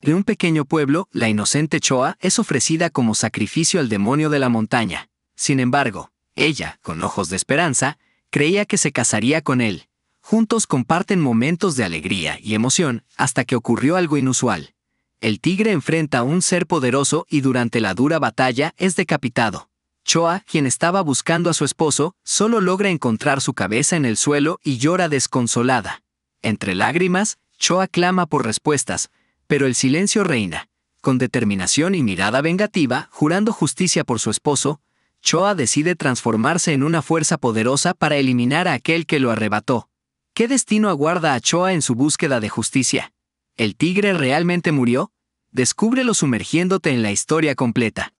De un pequeño pueblo, la inocente Choa es ofrecida como sacrificio al demonio de la montaña. Sin embargo, ella, con ojos de esperanza, creía que se casaría con él. Juntos comparten momentos de alegría y emoción hasta que ocurrió algo inusual. El tigre enfrenta a un ser poderoso y durante la dura batalla es decapitado. Choa, quien estaba buscando a su esposo, solo logra encontrar su cabeza en el suelo y llora desconsolada. Entre lágrimas, Choa clama por respuestas, pero el silencio reina. Con determinación y mirada vengativa, jurando justicia por su esposo, Choa decide transformarse en una fuerza poderosa para eliminar a aquel que lo arrebató. ¿Qué destino aguarda a Choa en su búsqueda de justicia? ¿El tigre realmente murió? Descúbrelo sumergiéndote en la historia completa.